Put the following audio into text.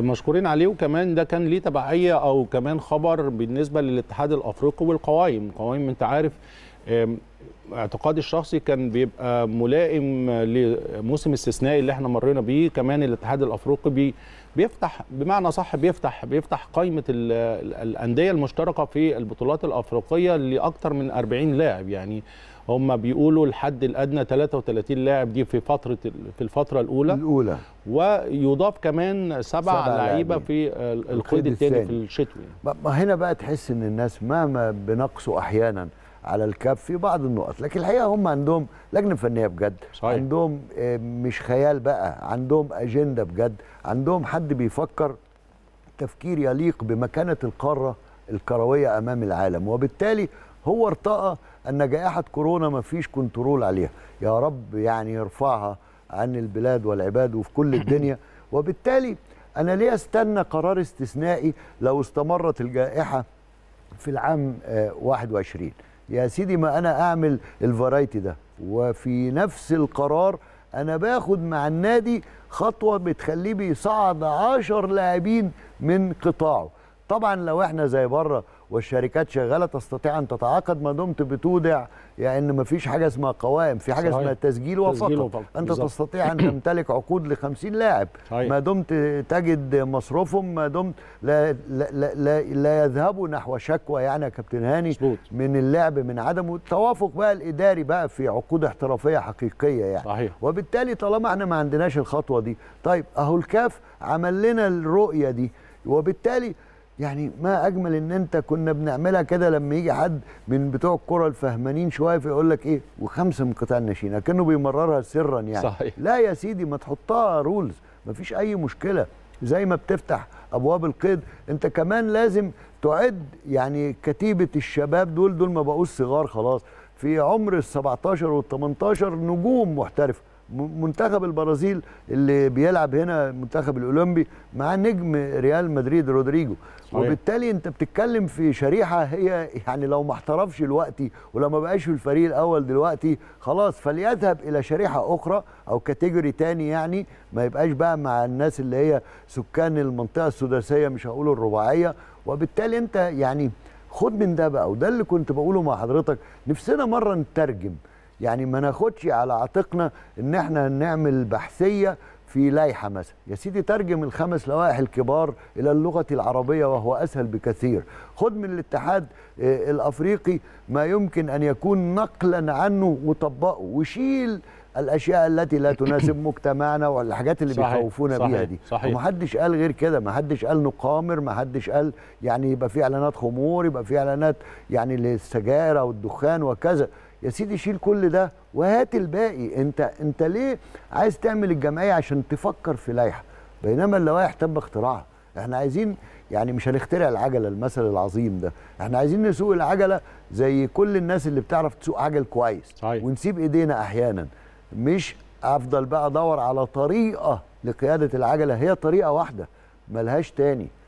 مشكورين عليه وكمان ده كان ليه تبعيه او كمان خبر بالنسبه للاتحاد الافريقي والقوائم، القوائم انت عارف اعتقادي الشخصي كان بيبقى ملائم لموسم استثنائي اللي احنا مرينا بيه كمان الاتحاد الافريقي بي بيفتح بمعنى صح بيفتح بيفتح قائمه الانديه المشتركه في البطولات الافريقيه لاكثر من 40 لاعب يعني هم بيقولوا الحد الادنى 33 لاعب دي في فتره في الفتره الاولى الاولى ويضاف كمان سبع سبع لعيبه في القيد الثاني في الشتوي ما هنا بقى تحس ان الناس مهما بنقصوا احيانا على الكاب في بعض النقط لكن الحقيقه هم عندهم لجنه فنيه بجد صحيح. عندهم آه، مش خيال بقى عندهم اجنده بجد عندهم حد بيفكر تفكير يليق بمكانه القاره الكرويه امام العالم وبالتالي هو ارتأى ان جائحه كورونا ما فيش كنترول عليها يا رب يعني يرفعها عن البلاد والعباد وفي كل الدنيا وبالتالي انا ليه استنى قرار استثنائي لو استمرت الجائحه في العام 21 آه، يا سيدي ما انا اعمل الفرايتي ده وفي نفس القرار انا باخد مع النادي خطوه بتخليه بيصعد 10 لاعبين من قطاعه طبعا لو احنا زي بره والشركات شغاله تستطيع ان تتعاقد ما دمت بتودع يعني ما فيش حاجه اسمها قوائم في حاجه اسمها تسجيل وفقط انت بالزبط. تستطيع ان تمتلك عقود ل 50 لاعب ما دمت تجد مصروفهم ما دمت لا لا لا, لا, لا يذهبوا نحو شكوى يعني يا كابتن هاني بالزبط. من اللعب من عدم التوافق بقى الاداري بقى في عقود احترافيه حقيقيه يعني صحيح. وبالتالي طالما احنا ما عندناش الخطوه دي طيب اهو الكاف عمل لنا الرؤيه دي وبالتالي يعني ما اجمل ان انت كنا بنعملها كده لما يجي حد من بتوع الكره الفهمانين شويه فيقول لك ايه وخمسه من قطاع الناشئين كانه بيمررها سرا يعني صحيح. لا يا سيدي ما تحطها رولز ما فيش اي مشكله زي ما بتفتح ابواب القيد انت كمان لازم تعد يعني كتيبه الشباب دول دول ما بقوش صغار خلاص في عمر ال 17 وال 18 نجوم محترفه منتخب البرازيل اللي بيلعب هنا المنتخب الاولمبي مع نجم ريال مدريد رودريجو صحيح. وبالتالي انت بتتكلم في شريحه هي يعني لو ما احترفش دلوقتي ولو ما بقاش في الفريق الاول دلوقتي خلاص فليذهب الى شريحه اخرى او كاتيجوري تاني يعني ما يبقاش بقى مع الناس اللي هي سكان المنطقه السداسيه مش هقول الرباعيه وبالتالي انت يعني خد من ده بقى وده اللي كنت بقوله مع حضرتك نفسنا مره نترجم يعني ما ناخدش على عاتقنا ان احنا نعمل بحثيه في لائحه مثلا يا سيدي ترجم الخمس لوائح الكبار الى اللغه العربيه وهو اسهل بكثير خد من الاتحاد آه، الافريقي ما يمكن ان يكون نقلا عنه وطبقه وشيل الاشياء التي لا تناسب مجتمعنا والحاجات اللي صحيح بيخوفونا صحيح بيها دي صحيح ومحدش قال غير كده محدش قال نقامر محدش قال يعني يبقى في اعلانات خمور يبقى في اعلانات يعني للسجاير والدخان وكذا يا سيدي شيل كل ده وهات الباقي انت انت ليه عايز تعمل الجمعيه عشان تفكر في لائحه بينما اللوائح تم اختراعها احنا عايزين يعني مش هنخترع العجله المثل العظيم ده احنا عايزين نسوق العجله زي كل الناس اللي بتعرف تسوق عجل كويس صحيح. ونسيب ايدينا احيانا مش افضل بقى ادور على طريقه لقياده العجله هي طريقه واحده ملهاش تاني